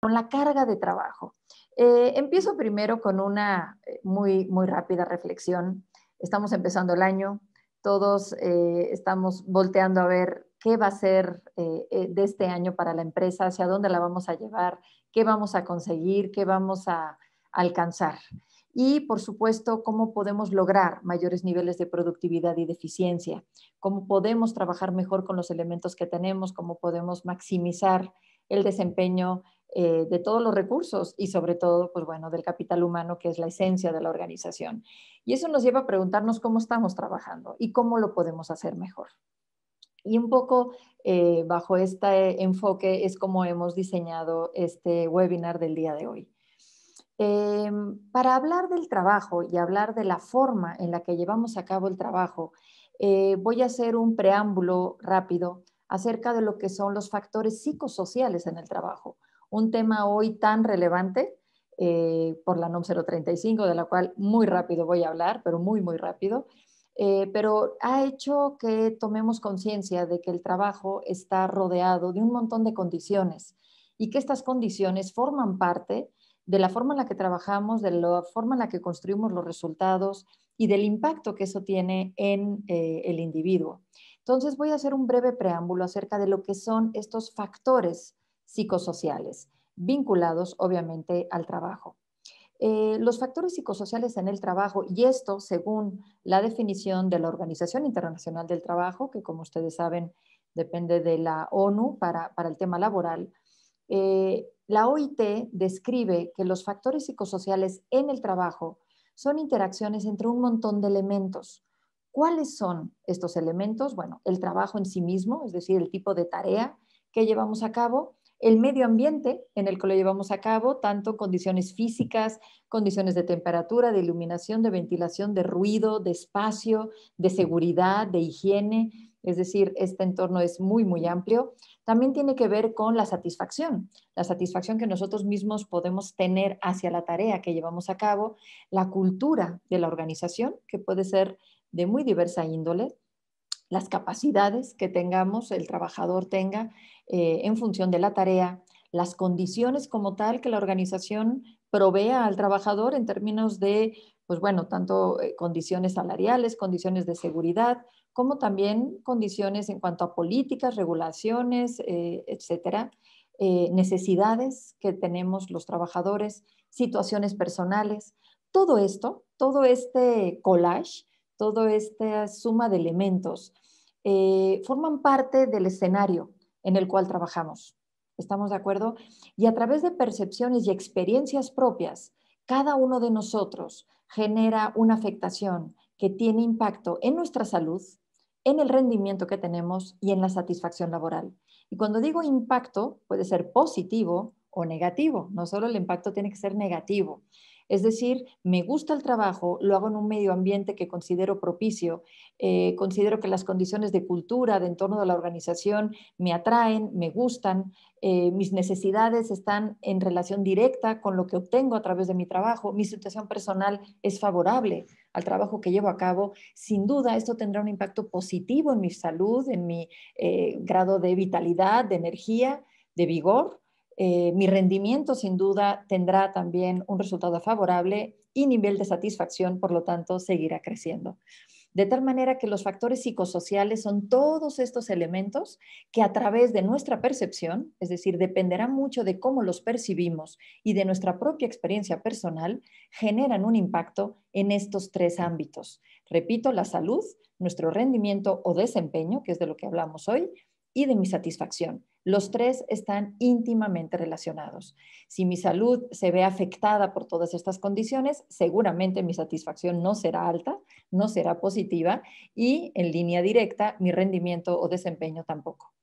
con la carga de trabajo. Eh, empiezo primero con una eh, muy, muy rápida reflexión. Estamos empezando el año, todos eh, estamos volteando a ver qué va a ser de este año para la empresa, hacia dónde la vamos a llevar, qué vamos a conseguir, qué vamos a alcanzar. Y, por supuesto, cómo podemos lograr mayores niveles de productividad y de eficiencia, cómo podemos trabajar mejor con los elementos que tenemos, cómo podemos maximizar el desempeño eh, de todos los recursos y sobre todo, pues bueno, del capital humano, que es la esencia de la organización. Y eso nos lleva a preguntarnos cómo estamos trabajando y cómo lo podemos hacer mejor. Y un poco eh, bajo este enfoque es como hemos diseñado este webinar del día de hoy. Em, para hablar del trabajo y hablar de la forma en la que llevamos a cabo el trabajo, eh, voy a hacer un preámbulo rápido acerca de lo que son los factores psicosociales en el trabajo, un tema hoy tan relevante eh, por la NOM 035, de la cual muy rápido voy a hablar, pero muy, muy rápido, eh, pero ha hecho que tomemos conciencia de que el trabajo está rodeado de un montón de condiciones y que estas condiciones forman parte de la forma en la que trabajamos, de la forma en la que construimos los resultados y del impacto que eso tiene en eh, el individuo. Entonces voy a hacer un breve preámbulo acerca de lo que son estos factores psicosociales, vinculados obviamente al trabajo. Eh, los factores psicosociales en el trabajo, y esto según la definición de la Organización Internacional del Trabajo, que como ustedes saben depende de la ONU para, para el tema laboral, eh, la OIT describe que los factores psicosociales en el trabajo son interacciones entre un montón de elementos. ¿Cuáles son estos elementos? Bueno, el trabajo en sí mismo, es decir, el tipo de tarea que llevamos a cabo, el medio ambiente en el que lo llevamos a cabo, tanto condiciones físicas, condiciones de temperatura, de iluminación, de ventilación, de ruido, de espacio, de seguridad, de higiene. Es decir, este entorno es muy, muy amplio. También tiene que ver con la satisfacción, la satisfacción que nosotros mismos podemos tener hacia la tarea que llevamos a cabo, la cultura de la organización, que puede ser de muy diversa índole, las capacidades que tengamos, el trabajador tenga, eh, en función de la tarea, las condiciones como tal que la organización provea al trabajador en términos de, pues bueno, tanto eh, condiciones salariales, condiciones de seguridad, como también condiciones en cuanto a políticas, regulaciones, eh, etcétera, necesidades que tenemos los trabajadores, situaciones personales. Todo esto, todo este collage, toda esta suma de elementos, forman parte del escenario en el cual trabajamos. ¿Estamos de acuerdo? Y a través de percepciones y experiencias propias, cada uno de nosotros genera una afectación que tiene impacto en nuestra salud, en el rendimiento que tenemos y en la satisfacción laboral. Y cuando digo impacto, puede ser positivo o negativo. No solo el impacto tiene que ser negativo. Es decir, me gusta el trabajo, lo hago en un medio ambiente que considero propicio, eh, considero que las condiciones de cultura, de entorno de la organización me atraen, me gustan, eh, mis necesidades están en relación directa con lo que obtengo a través de mi trabajo, mi situación personal es favorable al trabajo que llevo a cabo, sin duda esto tendrá un impacto positivo en mi salud, en mi eh, grado de vitalidad, de energía, de vigor eh, mi rendimiento sin duda tendrá también un resultado favorable y nivel de satisfacción, por lo tanto, seguirá creciendo. De tal manera que los factores psicosociales son todos estos elementos que a través de nuestra percepción, es decir, dependerá mucho de cómo los percibimos y de nuestra propia experiencia personal, generan un impacto en estos tres ámbitos. Repito, la salud, nuestro rendimiento o desempeño, que es de lo que hablamos hoy, y de mi satisfacción. Los tres están íntimamente relacionados. Si mi salud se ve afectada por todas estas condiciones, seguramente mi satisfacción no será alta, no será positiva y en línea directa mi rendimiento o desempeño tampoco.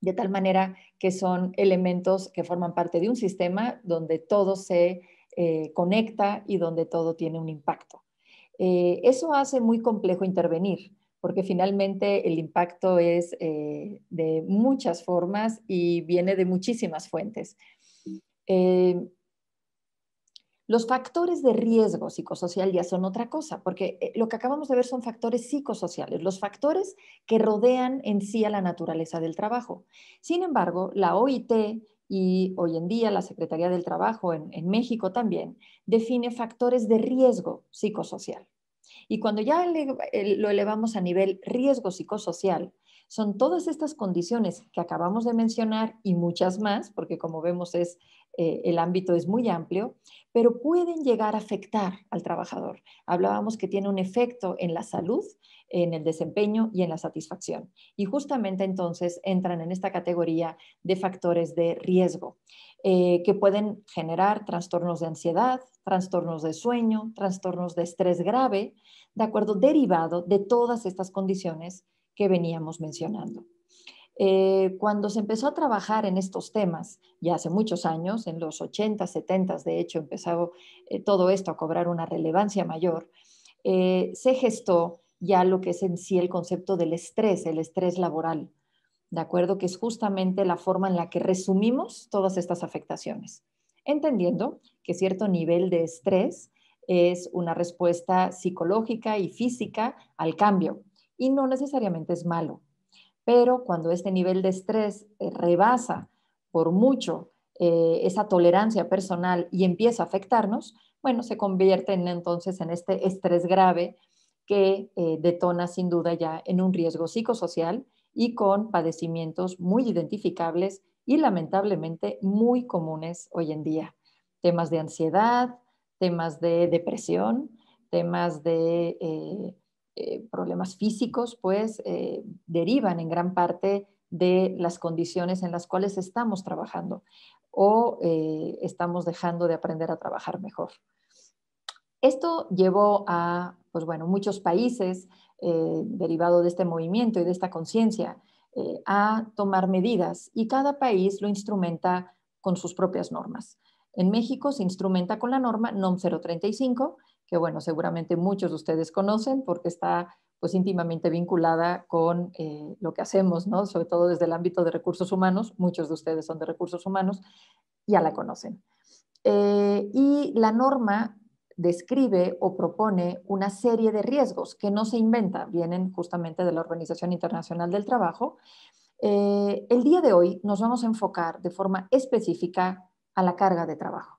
De tal manera que son elementos que forman parte de un sistema donde todo se eh, conecta y donde todo tiene un impacto. Eh, eso hace muy complejo intervenir porque finalmente el impacto es eh, de muchas formas y viene de muchísimas fuentes. Eh, los factores de riesgo psicosocial ya son otra cosa, porque eh, lo que acabamos de ver son factores psicosociales, los factores que rodean en sí a la naturaleza del trabajo. Sin embargo, la OIT y hoy en día la Secretaría del Trabajo en México también define factores de riesgo psicosocial. Y cuando ya lo elevamos a nivel riesgo psicosocial, son todas estas condiciones que acabamos de mencionar y muchas más, porque como vemos es eh, el ámbito es muy amplio, pero pueden llegar a afectar al trabajador. Hablábamos que tiene un efecto en la salud, en el desempeño y en la satisfacción. Y justamente entonces entran en esta categoría de factores de riesgo eh, que pueden generar trastornos de ansiedad, trastornos de sueño, trastornos de estrés grave, de acuerdo, derivado de todas estas condiciones que veníamos mencionando. Eh, cuando se empezó a trabajar en estos temas, ya hace muchos años, en los 80, 70, de hecho, empezó eh, todo esto a cobrar una relevancia mayor, eh, se gestó ya lo que es en sí el concepto del estrés, el estrés laboral, ¿de acuerdo? Que es justamente la forma en la que resumimos todas estas afectaciones, entendiendo que cierto nivel de estrés es una respuesta psicológica y física al cambio y no necesariamente es malo pero cuando este nivel de estrés eh, rebasa por mucho eh, esa tolerancia personal y empieza a afectarnos, bueno, se convierte entonces en este estrés grave que eh, detona sin duda ya en un riesgo psicosocial y con padecimientos muy identificables y lamentablemente muy comunes hoy en día. Temas de ansiedad, temas de depresión, temas de eh, problemas físicos, pues eh, derivan en gran parte de las condiciones en las cuales estamos trabajando o eh, estamos dejando de aprender a trabajar mejor. Esto llevó a, pues bueno, muchos países derivado de este movimiento y de esta conciencia a tomar medidas y cada país lo instrumenta con sus propias normas. En México se instrumenta con la norma NOM 035, que bueno, seguramente muchos de ustedes conocen porque está pues íntimamente vinculada con eh, lo que hacemos, ¿no? Sobre todo desde el ámbito de recursos humanos, muchos de ustedes son de recursos humanos, ya la conocen. Eh, y la norma describe o propone una serie de riesgos que no se inventa, vienen justamente de la Organización Internacional del Trabajo. Eh, el día de hoy nos vamos a enfocar de forma específica a la carga de trabajo.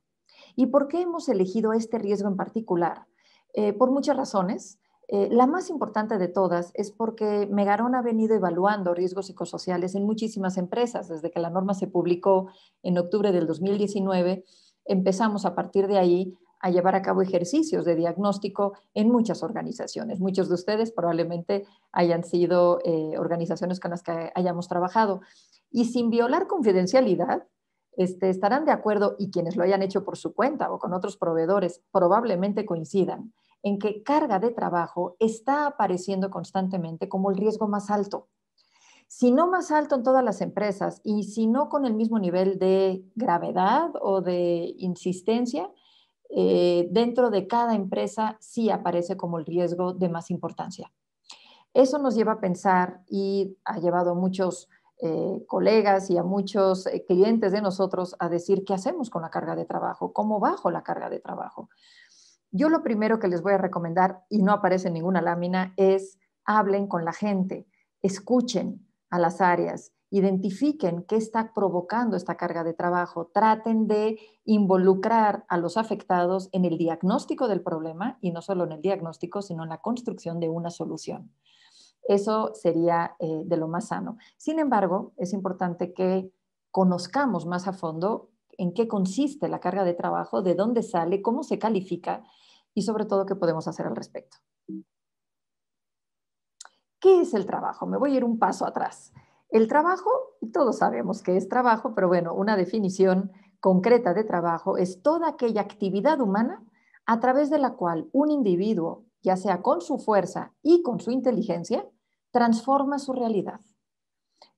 ¿Y por qué hemos elegido este riesgo en particular? Eh, por muchas razones. Eh, la más importante de todas es porque Megaron ha venido evaluando riesgos psicosociales en muchísimas empresas. Desde que la norma se publicó en octubre del 2019, empezamos a partir de ahí a llevar a cabo ejercicios de diagnóstico en muchas organizaciones. Muchos de ustedes probablemente hayan sido eh, organizaciones con las que hayamos trabajado. Y sin violar confidencialidad, este, estarán de acuerdo y quienes lo hayan hecho por su cuenta o con otros proveedores probablemente coincidan en que carga de trabajo está apareciendo constantemente como el riesgo más alto. Si no más alto en todas las empresas y si no con el mismo nivel de gravedad o de insistencia, eh, dentro de cada empresa sí aparece como el riesgo de más importancia. Eso nos lleva a pensar y ha llevado a muchos eh, colegas y a muchos eh, clientes de nosotros a decir qué hacemos con la carga de trabajo, cómo bajo la carga de trabajo. Yo lo primero que les voy a recomendar, y no aparece en ninguna lámina, es hablen con la gente, escuchen a las áreas, identifiquen qué está provocando esta carga de trabajo, traten de involucrar a los afectados en el diagnóstico del problema y no solo en el diagnóstico, sino en la construcción de una solución. Eso sería eh, de lo más sano. Sin embargo, es importante que conozcamos más a fondo en qué consiste la carga de trabajo, de dónde sale, cómo se califica y sobre todo qué podemos hacer al respecto. ¿Qué es el trabajo? Me voy a ir un paso atrás. El trabajo, y todos sabemos que es trabajo, pero bueno, una definición concreta de trabajo es toda aquella actividad humana a través de la cual un individuo ya sea con su fuerza y con su inteligencia, transforma su realidad.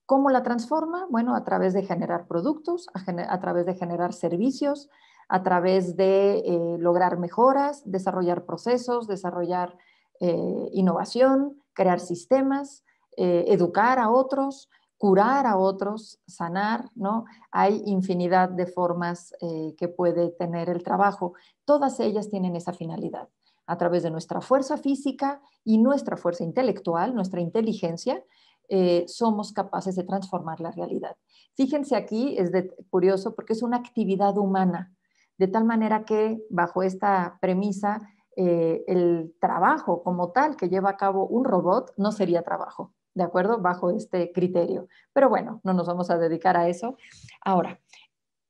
¿Cómo la transforma? Bueno, a través de generar productos, a, través de generar servicios, a través de eh, lograr mejoras, desarrollar procesos, desarrollar eh, innovación, crear sistemas, eh, educar a otros, curar a otros, sanar, ¿no? Hay infinidad de formas que puede tener el trabajo. Todas ellas tienen esa finalidad a través de nuestra fuerza física y nuestra fuerza intelectual, nuestra inteligencia, eh, somos capaces de transformar la realidad. Fíjense aquí, es curioso porque es una actividad humana, de tal manera que bajo esta premisa, eh, el trabajo como tal que lleva a cabo un robot no sería trabajo, ¿de acuerdo? Bajo este criterio. Pero bueno, no nos vamos a dedicar a eso. Ahora,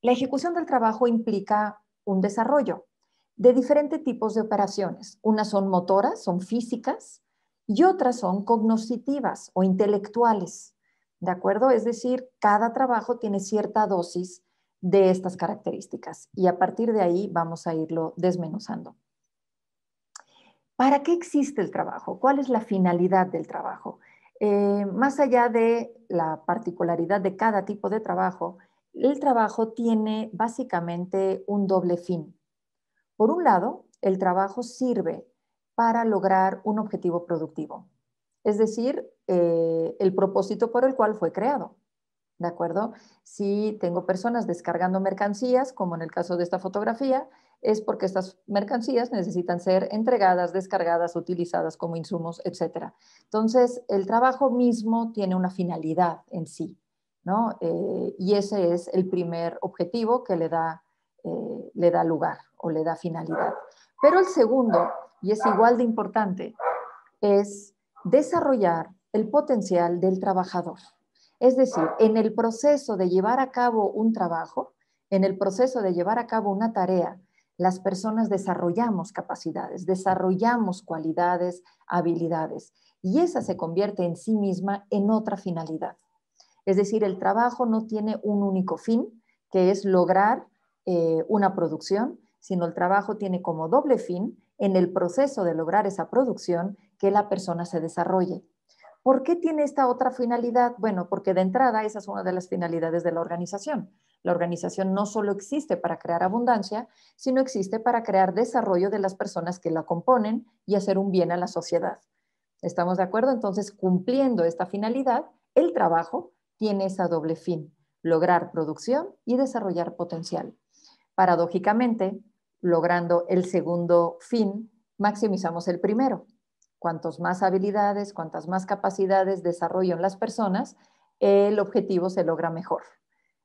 la ejecución del trabajo implica un desarrollo, de diferentes tipos de operaciones. Unas son motoras, son físicas, y otras son cognoscitivas o intelectuales. ¿De acuerdo? Es decir, cada trabajo tiene cierta dosis de estas características y a partir de ahí vamos a irlo desmenuzando. ¿Para qué existe el trabajo? ¿Cuál es la finalidad del trabajo? Eh, más allá de la particularidad de cada tipo de trabajo, el trabajo tiene básicamente un doble fin. Por un lado, el trabajo sirve para lograr un objetivo productivo, es decir, eh, el propósito por el cual fue creado. ¿De acuerdo? Si tengo personas descargando mercancías, como en el caso de esta fotografía, es porque estas mercancías necesitan ser entregadas, descargadas, utilizadas como insumos, etc. Entonces, el trabajo mismo tiene una finalidad en sí, eh, y ese es el primer objetivo que le da, eh, le da lugar o le da finalidad. Pero el segundo, y es igual de importante, es desarrollar el potencial del trabajador. Es decir, en el proceso de llevar a cabo un trabajo, en el proceso de llevar a cabo una tarea, las personas desarrollamos capacidades, desarrollamos cualidades, habilidades, y esa se convierte en sí misma en otra finalidad. Es decir, el trabajo no tiene un único fin, que es lograr eh, una producción, sino el trabajo tiene como doble fin en el proceso de lograr esa producción que la persona se desarrolle. ¿Por qué tiene esta otra finalidad? Bueno, porque de entrada esa es una de las finalidades de la organización. La organización no solo existe para crear abundancia, sino existe para crear desarrollo de las personas que la componen y hacer un bien a la sociedad. ¿Estamos de acuerdo? Entonces, cumpliendo esta finalidad, el trabajo tiene esa doble fin, lograr producción y desarrollar potencial. Paradójicamente, logrando el segundo fin, maximizamos el primero. Cuantas más habilidades, cuantas más capacidades desarrollan las personas, el objetivo se logra mejor.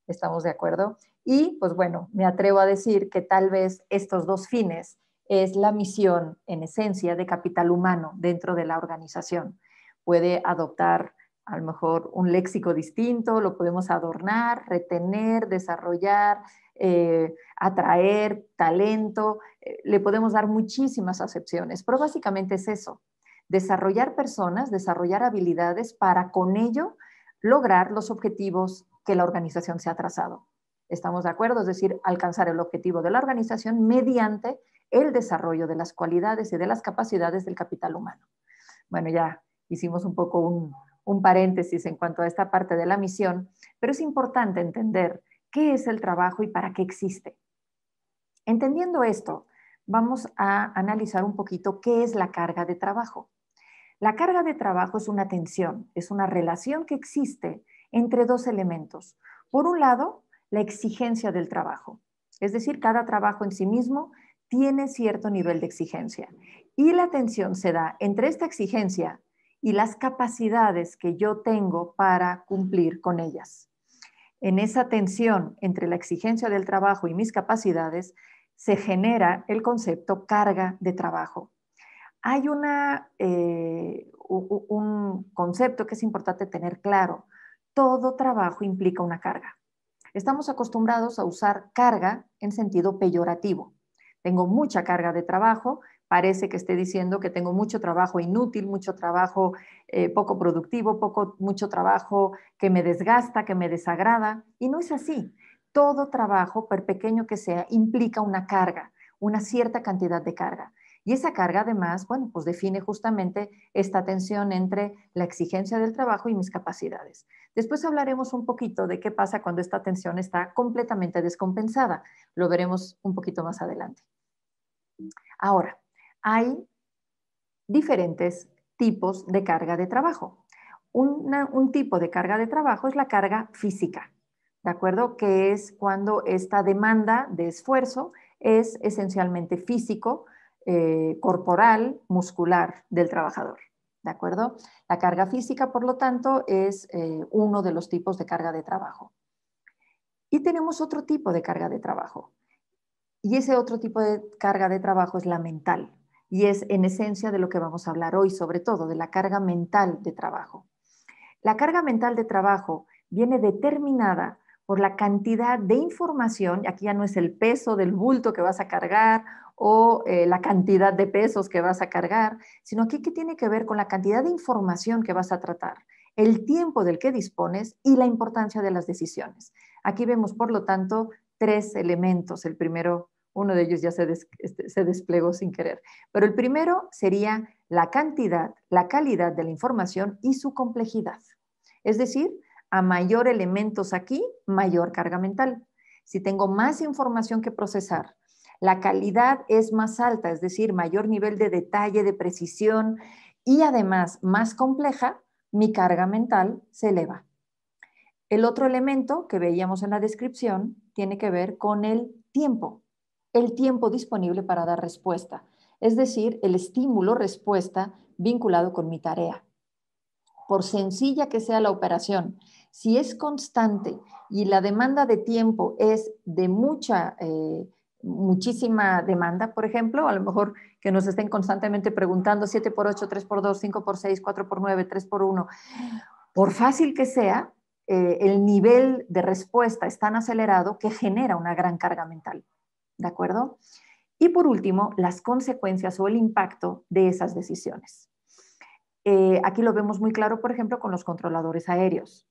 ¿Estamos de acuerdo? Y pues bueno, me atrevo a decir que tal vez estos dos fines es la misión en esencia de capital humano dentro de la organización. Puede adoptar a lo mejor un léxico distinto, lo podemos adornar, retener, desarrollar, eh, atraer talento, eh, le podemos dar muchísimas acepciones, pero básicamente es eso, desarrollar personas, desarrollar habilidades para con ello lograr los objetivos que la organización se ha trazado. ¿Estamos de acuerdo? Es decir, alcanzar el objetivo de la organización mediante el desarrollo de las cualidades y de las capacidades del capital humano. Bueno, ya hicimos un poco un paréntesis en cuanto a esta parte de la misión, pero es importante entender qué es el trabajo y para qué existe. Entendiendo esto, vamos a analizar un poquito qué es la carga de trabajo. La carga de trabajo es una tensión, es una relación que existe entre dos elementos. Por un lado, la exigencia del trabajo, es decir, cada trabajo en sí mismo tiene cierto nivel de exigencia. Y la tensión se da entre esta exigencia y las capacidades que yo tengo para cumplir con ellas en esa tensión entre la exigencia del trabajo y mis capacidades, se genera el concepto carga de trabajo. Hay eh, un concepto que es importante tener claro. Todo trabajo implica una carga. Estamos acostumbrados a usar carga en sentido peyorativo. Tengo mucha carga de trabajo parece que esté diciendo que tengo mucho trabajo inútil, mucho trabajo eh, poco productivo, poco, mucho trabajo que me desgasta, que me desagrada. Y no es así. Todo trabajo, por pequeño que sea, implica una carga, una cierta cantidad de carga. Y esa carga además, bueno, pues define justamente esta tensión entre la exigencia del trabajo y mis capacidades. Después hablaremos un poquito de qué pasa cuando esta tensión está completamente descompensada. Lo veremos un poquito más adelante. Ahora, hay diferentes tipos de carga de trabajo. un tipo de carga de trabajo es la carga física, ¿de acuerdo? Que es cuando esta demanda de esfuerzo es esencialmente físico, eh, corporal, muscular del trabajador. ¿De acuerdo? La carga física, por lo tanto, es eh, uno de los tipos de carga de trabajo. Y tenemos otro tipo de carga de trabajo. Y ese otro tipo de carga de trabajo es la mental y es en esencia de lo que vamos a hablar hoy, sobre todo de la carga mental de trabajo. La carga mental de trabajo viene determinada por la cantidad de información, aquí ya no es el peso del bulto que vas a cargar o eh, la cantidad de pesos que vas a cargar, sino aquí que tiene que ver con la cantidad de información que vas a tratar, el tiempo del que dispones y la importancia de las decisiones. Aquí vemos, por lo tanto, tres elementos. El primero uno de ellos ya este, se, desplegó sin querer. Pero el primero sería la cantidad, la calidad de la información y su complejidad. Es decir, a mayor elementos aquí, mayor carga mental. Si tengo más información que procesar, la calidad es más alta, es decir, mayor nivel de detalle, de precisión y además más compleja, mi carga mental se eleva. El otro elemento que veíamos en la descripción tiene que ver con el tiempo el tiempo disponible para dar respuesta, es decir, el estímulo-respuesta vinculado con mi tarea. Por sencilla que sea la operación, si es constante y la demanda de tiempo es de mucha, eh, muchísima demanda, por ejemplo, a lo mejor que nos estén constantemente preguntando 7 por 8, 3 por 2, 5 por 6, 4 por 9, 3 por 1, por fácil que sea, eh, el nivel de respuesta es tan acelerado que genera una gran carga mental. ¿de acuerdo? Y por último, las consecuencias o el impacto de esas decisiones. Eh, aquí lo vemos muy claro, por ejemplo, con los controladores aéreos.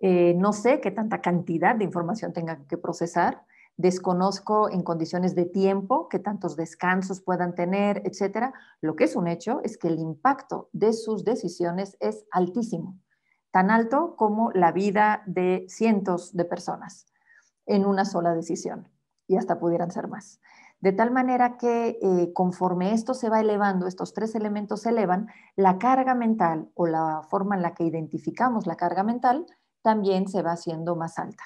Eh, no sé qué tanta cantidad de información tengan que procesar, desconozco en condiciones de tiempo qué tantos descansos puedan tener, etcétera. Lo que es un hecho es que el impacto de sus decisiones es altísimo, tan alto como la vida de cientos de personas en una sola decisión y hasta pudieran ser más. De tal manera que eh, conforme esto se va elevando, estos tres elementos se elevan, la carga mental o la forma en la que identificamos la carga mental también se va haciendo más alta.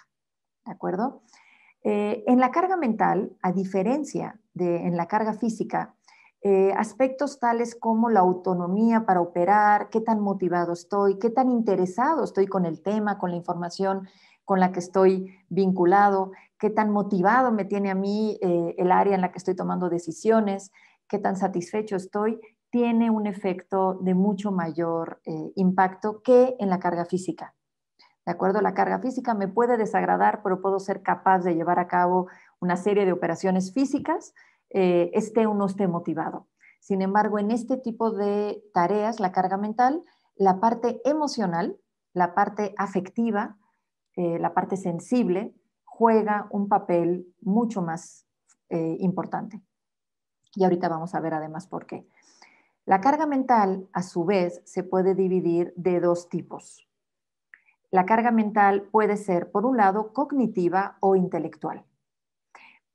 ¿De acuerdo? Eh, en la carga mental, a diferencia de en la carga física, eh, aspectos tales como la autonomía para operar, qué tan motivado estoy, qué tan interesado estoy con el tema, con la información con la que estoy vinculado, qué tan motivado me tiene a mí eh, el área en la que estoy tomando decisiones, qué tan satisfecho estoy, tiene un efecto de mucho mayor eh, impacto que en la carga física. ¿De acuerdo? La carga física me puede desagradar, pero puedo ser capaz de llevar a cabo una serie de operaciones físicas, eh, esté o no esté motivado. Sin embargo, en este tipo de tareas, la carga mental, la parte emocional, la parte afectiva, la parte sensible, juega un papel mucho más eh, importante. Y ahorita vamos a ver además por qué. La carga mental, a su vez, se puede dividir de dos tipos. La carga mental puede ser, por un lado, cognitiva o intelectual.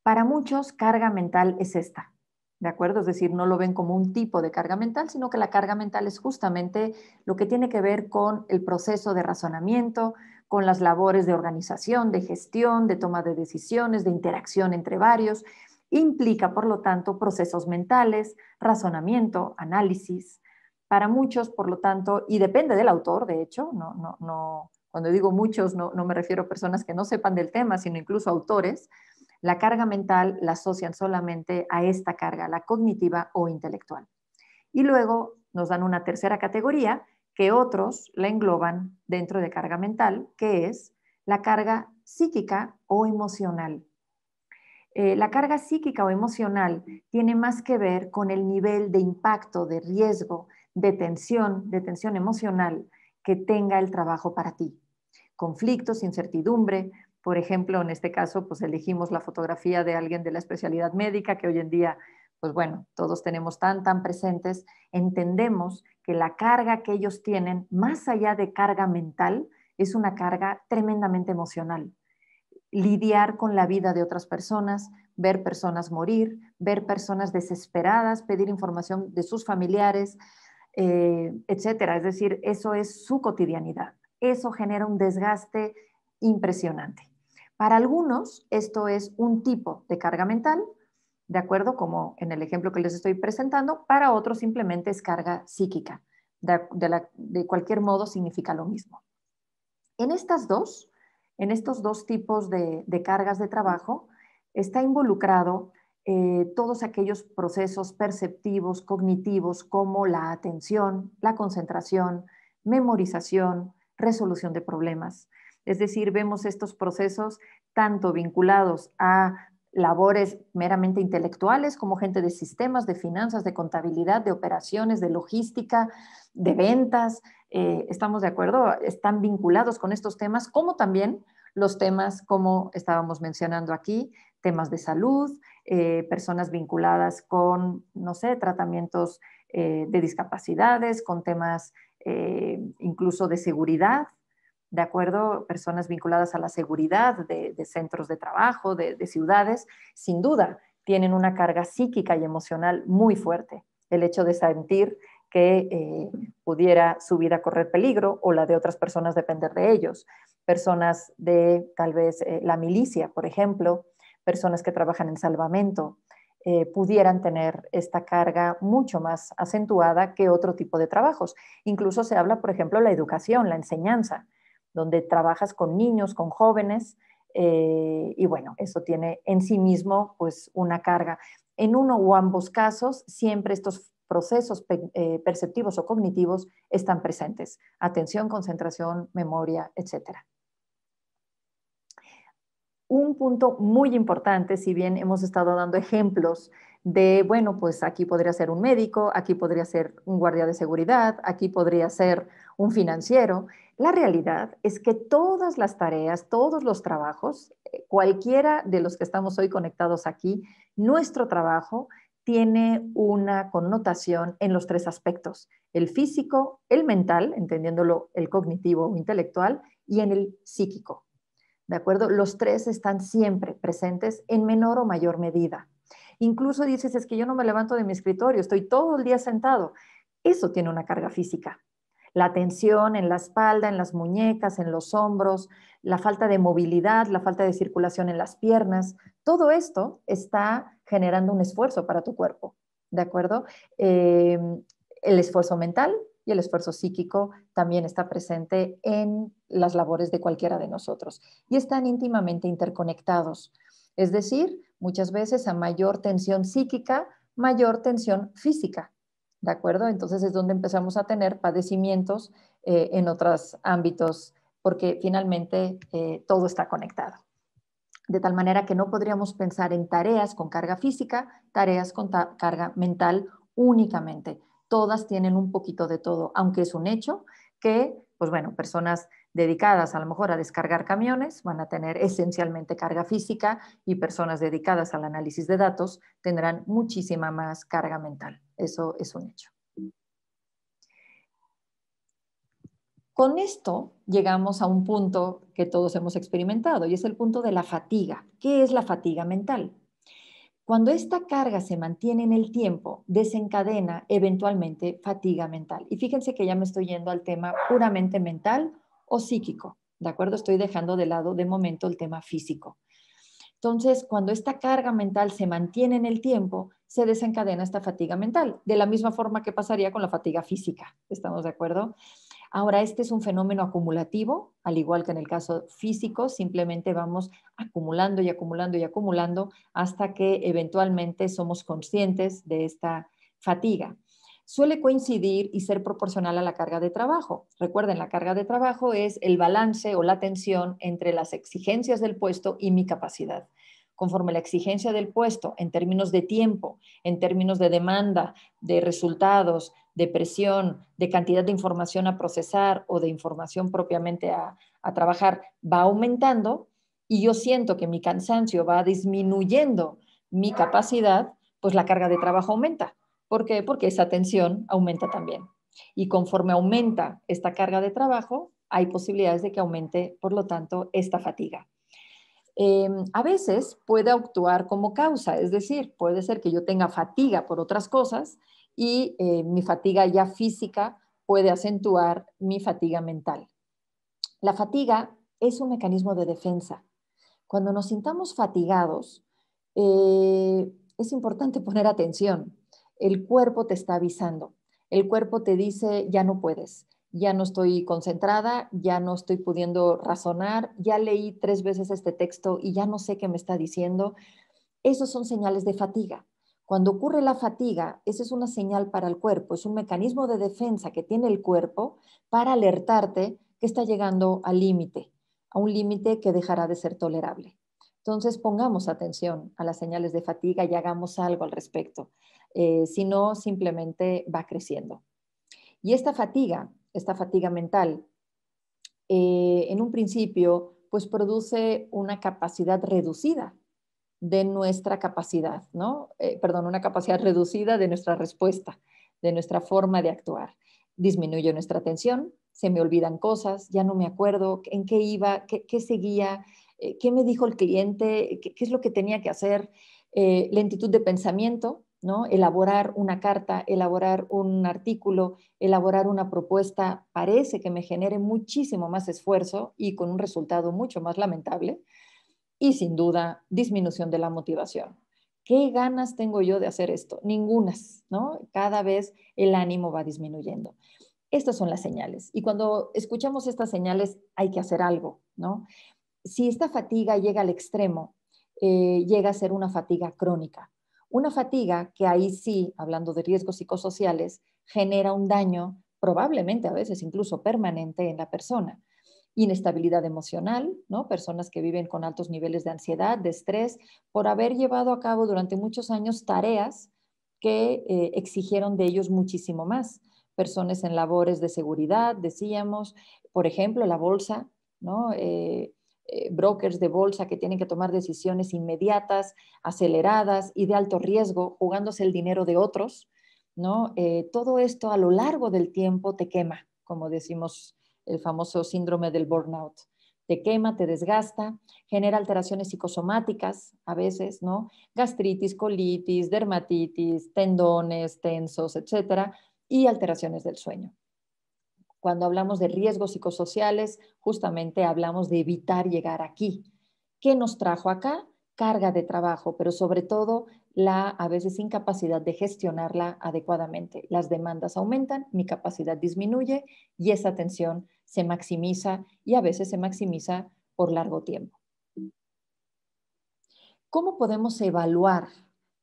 Para muchos, carga mental es esta, ¿de acuerdo? Es decir, no lo ven como un tipo de carga mental, sino que la carga mental es justamente lo que tiene que ver con el proceso de razonamiento, con las labores de organización, de gestión, de toma de decisiones, de interacción entre varios. Implica, por lo tanto, procesos mentales, razonamiento, análisis. Para muchos, por lo tanto, y depende del autor, de hecho, no, no, cuando digo muchos, no, no me refiero a personas que no sepan del tema, sino incluso autores, la carga mental la asocian solamente a esta carga, la cognitiva o intelectual. Y luego nos dan una tercera categoría, que otros la engloban dentro de carga mental, que es la carga psíquica o emocional. Eh, la carga psíquica o emocional tiene más que ver con el nivel de impacto, de riesgo, de tensión, de tensión emocional que tenga el trabajo para ti. Conflictos, incertidumbre, por ejemplo, en este caso, pues elegimos la fotografía de alguien de la especialidad médica que hoy en día pues bueno, todos tenemos tan, tan presentes, entendemos que la carga que ellos tienen, más allá de carga mental, es una carga tremendamente emocional. Lidiar con la vida de otras personas, ver personas morir, ver personas desesperadas, pedir información de sus familiares, etc. Eh, etcétera. Es decir, eso es su cotidianidad. Eso genera un desgaste impresionante. Para algunos, esto es un tipo de carga mental, ¿de acuerdo? Como en el ejemplo que les estoy presentando, para otros simplemente es carga psíquica. De, cualquier modo significa lo mismo. En estas dos, en estos dos tipos de, cargas de trabajo, está involucrado eh, todos aquellos procesos perceptivos, cognitivos, como la atención, la concentración, memorización, resolución de problemas. Es decir, vemos estos procesos tanto vinculados a labores meramente intelectuales como gente de sistemas, de finanzas, de contabilidad, de operaciones, de logística, de ventas, eh, estamos de acuerdo, están vinculados con estos temas, como también los temas como estábamos mencionando aquí, temas de salud, eh, personas vinculadas con, no sé, tratamientos eh, de discapacidades, con temas incluso de seguridad, de acuerdo, personas vinculadas a la seguridad de, centros de trabajo, de, ciudades, sin duda tienen una carga psíquica y emocional muy fuerte. El hecho de sentir que eh, pudiera su vida correr peligro o la de otras personas depender de ellos. Personas de tal vez eh, la milicia, por ejemplo, personas que trabajan en salvamento, eh, pudieran tener esta carga mucho más acentuada que otro tipo de trabajos. Incluso se habla, por ejemplo, la educación, la enseñanza donde trabajas con niños, con jóvenes, eh, y bueno, eso tiene en sí mismo pues una carga. En uno o ambos casos, siempre estos procesos eh, perceptivos o cognitivos están presentes. Atención, concentración, memoria, etc. Un punto muy importante, si bien hemos estado dando ejemplos de, bueno, pues aquí podría ser un médico, aquí podría ser un guardia de seguridad, aquí podría ser un financiero. La realidad es que todas las tareas, todos los trabajos, eh, cualquiera de los que estamos hoy conectados aquí, nuestro trabajo tiene una connotación en los tres aspectos, el físico, el mental, entendiéndolo el cognitivo o intelectual, y en el psíquico. ¿De acuerdo? Los tres están siempre presentes en menor o mayor medida. Incluso dices, es que yo no me levanto de mi escritorio, estoy todo el día sentado. Eso tiene una carga física. La tensión en la espalda, en las muñecas, en los hombros, la falta de movilidad, la falta de circulación en las piernas, todo esto está generando un esfuerzo para tu cuerpo, ¿de acuerdo? Eh, el esfuerzo mental y el esfuerzo psíquico también está presente en las labores de cualquiera de nosotros y están íntimamente interconectados. Es decir, Muchas veces a mayor tensión psíquica, mayor tensión física, ¿de acuerdo? Entonces es donde empezamos a tener padecimientos eh, en otros ámbitos, porque finalmente eh, todo está conectado. De tal manera que no podríamos pensar en tareas con carga física, tareas con carga mental únicamente. Todas tienen un poquito de todo, aunque es un hecho que pues bueno, personas dedicadas a lo mejor a descargar camiones van a tener esencialmente carga física y personas dedicadas al análisis de datos tendrán muchísima más carga mental. Eso es un hecho. Con esto llegamos a un punto que todos hemos experimentado y es el punto de la fatiga. ¿Qué es la fatiga mental? Cuando esta carga se mantiene en el tiempo, desencadena eventualmente fatiga mental. Y fíjense que ya me estoy yendo al tema puramente mental o psíquico, ¿de acuerdo? Estoy dejando de lado de momento el tema físico. Entonces, cuando esta carga mental se mantiene en el tiempo, se desencadena esta fatiga mental, de la misma forma que pasaría con la fatiga física, ¿estamos de acuerdo? Ahora, este es un fenómeno acumulativo, al igual que en el caso físico, simplemente vamos acumulando y acumulando y acumulando hasta que eventualmente somos conscientes de esta fatiga. Suele coincidir y ser proporcional a la carga de trabajo. Recuerden, la carga de trabajo es el balance o la tensión entre las exigencias del puesto y mi capacidad conforme la exigencia del puesto en términos de tiempo, en términos de demanda, de resultados, de presión, de cantidad de información a procesar o de información propiamente a, trabajar, va aumentando y yo siento que mi cansancio va disminuyendo mi capacidad, pues la carga de trabajo aumenta. ¿Por qué? Porque esa tensión aumenta también. Y conforme aumenta esta carga de trabajo, hay posibilidades de que aumente, por lo tanto, esta fatiga. Em, a veces puede actuar como causa, es decir, puede ser que yo tenga fatiga por otras cosas y eh, mi fatiga ya física puede acentuar mi fatiga mental. La fatiga es un mecanismo de defensa. Cuando nos sintamos fatigados, eh, es importante poner atención. El cuerpo te está avisando. El cuerpo te dice, ya no puedes ya no estoy concentrada, ya no estoy pudiendo razonar, ya leí tres veces este texto y ya no sé qué me está diciendo. Esos son señales de fatiga. Cuando ocurre la fatiga, esa es una señal para el cuerpo, es un mecanismo de defensa que tiene el cuerpo para alertarte que está llegando al límite, a un límite que dejará de ser tolerable. Entonces pongamos atención a las señales de fatiga y hagamos algo al respecto. Eh, si no, simplemente va creciendo. Y esta fatiga esta fatiga mental, eh, en un principio, pues produce una capacidad reducida de nuestra capacidad, ¿no? Eh, perdón, una capacidad reducida de nuestra respuesta, de nuestra forma de actuar. Disminuye nuestra atención, se me olvidan cosas, ya no me acuerdo en qué iba, qué, seguía, eh, qué me dijo el cliente, qué, es lo que tenía que hacer, lentitud de pensamiento, ¿no? Elaborar una carta, elaborar un artículo, elaborar una propuesta, parece que me genere muchísimo más esfuerzo y con un resultado mucho más lamentable y sin duda disminución de la motivación. ¿Qué ganas tengo yo de hacer esto? Ningunas, ¿no? Cada vez el ánimo va disminuyendo. Estas son las señales y cuando escuchamos estas señales hay que hacer algo, ¿no? Si esta fatiga llega al extremo, eh, llega a ser una fatiga crónica una fatiga que ahí sí, hablando de riesgos psicosociales, genera un daño probablemente a veces incluso permanente en la persona. Inestabilidad emocional, ¿no? Personas que viven con altos niveles de ansiedad, de estrés, por haber llevado a cabo durante muchos años tareas que eh, exigieron de ellos muchísimo más. Personas en labores de seguridad, decíamos, por ejemplo, la bolsa, ¿no? Eh, eh, brokers de bolsa que tienen que tomar decisiones inmediatas, aceleradas y de alto riesgo, jugándose el dinero de otros, ¿no? Eh, todo esto a lo largo del tiempo te quema, como decimos el famoso síndrome del burnout. Te quema, te desgasta, genera alteraciones psicosomáticas a veces, ¿no? Gastritis, colitis, dermatitis, tendones tensos, etcétera, y alteraciones del sueño. Cuando hablamos de riesgos psicosociales, justamente hablamos de evitar llegar aquí. ¿Qué nos trajo acá? Carga de trabajo, pero sobre todo la a veces incapacidad de gestionarla adecuadamente. Las demandas aumentan, mi capacidad disminuye y esa tensión se maximiza y a veces se maximiza por largo tiempo. ¿Cómo podemos evaluar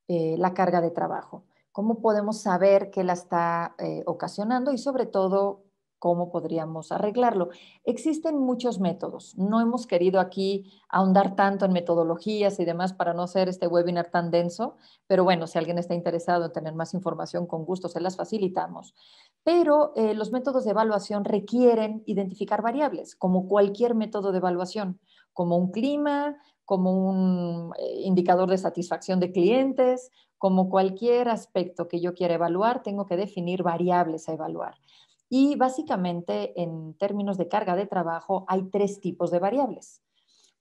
eh, la carga de trabajo? ¿Cómo podemos saber qué la está eh, ocasionando y sobre todo cómo podríamos arreglarlo. Existen muchos métodos. No hemos querido aquí ahondar tanto en metodologías y demás para no hacer este webinar tan denso, pero bueno, si alguien está interesado en tener más información, con gusto se las facilitamos. Pero eh, los métodos de evaluación requieren identificar variables, como cualquier método de evaluación, como un clima, como un eh, indicador de satisfacción de clientes, como cualquier aspecto que yo quiera evaluar, tengo que definir variables a evaluar. Y básicamente, en términos de carga de trabajo, hay tres tipos de variables.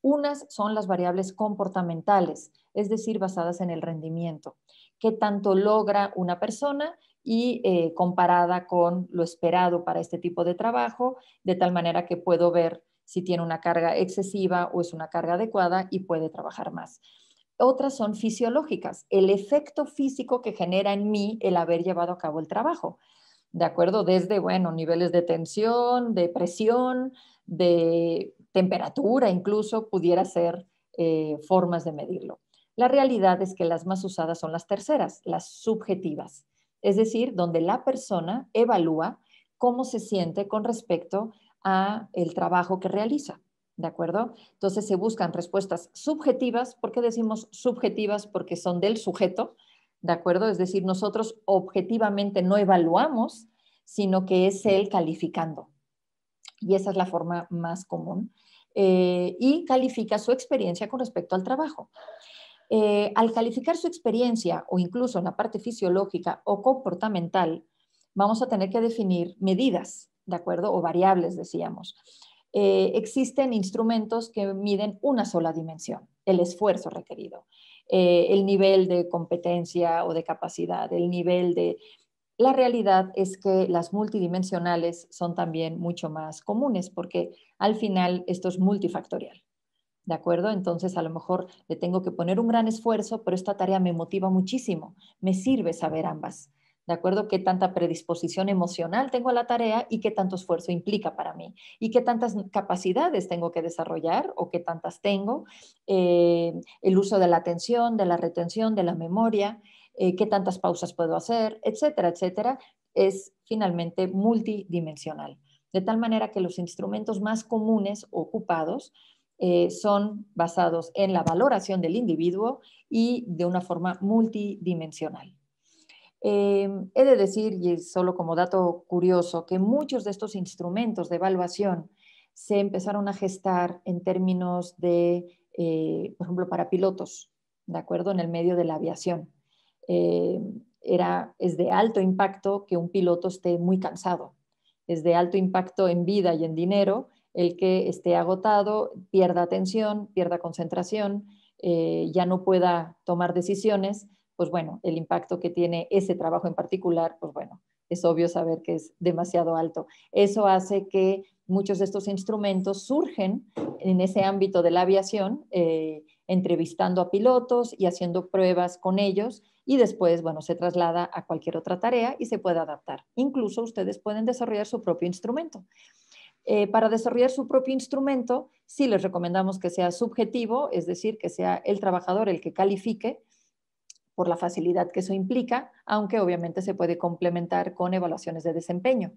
Unas son las variables comportamentales, es decir, basadas en el rendimiento. ¿Qué tanto logra una persona y eh, comparada con lo esperado para este tipo de trabajo, de tal manera que puedo ver si tiene una carga excesiva o es una carga adecuada y puede trabajar más. Otras son fisiológicas, el efecto físico que genera en mí el haber llevado a cabo el trabajo. ¿de acuerdo? Desde, bueno, niveles de tensión, de presión, de temperatura, incluso pudiera ser eh, formas de medirlo. La realidad es que las más usadas son las terceras, las subjetivas, es decir, donde la persona evalúa cómo se siente con respecto a el trabajo que realiza. ¿De acuerdo? Entonces se buscan respuestas subjetivas. ¿Por qué decimos subjetivas? Porque son del sujeto, ¿de acuerdo? Es decir, nosotros objetivamente no evaluamos, sino que es él calificando. Y esa es la forma más común. Eh, y califica su experiencia con respecto al trabajo. Eh, al calificar su experiencia o incluso en la parte fisiológica o comportamental, vamos a tener que definir medidas, ¿de acuerdo? O variables, decíamos. Eh, existen instrumentos que miden una sola dimensión, el esfuerzo requerido. Eh, el nivel de competencia o de capacidad, el nivel de... La realidad es que las multidimensionales son también mucho más comunes porque al final esto es multifactorial. ¿De acuerdo? Entonces a lo mejor le tengo que poner un gran esfuerzo, pero esta tarea me motiva muchísimo. Me sirve saber ambas. ¿de acuerdo? ¿Qué tanta predisposición emocional tengo a la tarea y qué tanto esfuerzo implica para mí? ¿Y qué tantas capacidades tengo que desarrollar o qué tantas tengo? Eh, el uso de la atención, de la retención, de la memoria, eh, qué tantas pausas puedo hacer, etcétera, etcétera. Es finalmente multidimensional. De tal manera que los instrumentos más comunes ocupados eh, son basados en la valoración del individuo y de una forma multidimensional. Eh, he de decir, y solo como dato curioso, que muchos de estos instrumentos de evaluación se empezaron a gestar en términos de, eh, por ejemplo, para pilotos, ¿de acuerdo? En el medio de la aviación. Eh, es de alto impacto que un piloto esté muy cansado, es de alto impacto en vida y en dinero el que esté agotado, pierda atención, pierda concentración, ya no pueda tomar decisiones pues bueno, el impacto que tiene ese trabajo en particular, pues bueno, es obvio saber que es demasiado alto. Eso hace que muchos de estos instrumentos surgen en ese ámbito de la aviación, eh, entrevistando a pilotos y haciendo pruebas con ellos y después, bueno, se traslada a cualquier otra tarea y se puede adaptar. Incluso ustedes pueden desarrollar su propio instrumento. Eh, para desarrollar su propio instrumento, sí les recomendamos que sea subjetivo, es decir, que sea el trabajador el que califique por la facilidad que eso implica, aunque obviamente se puede complementar con evaluaciones de desempeño,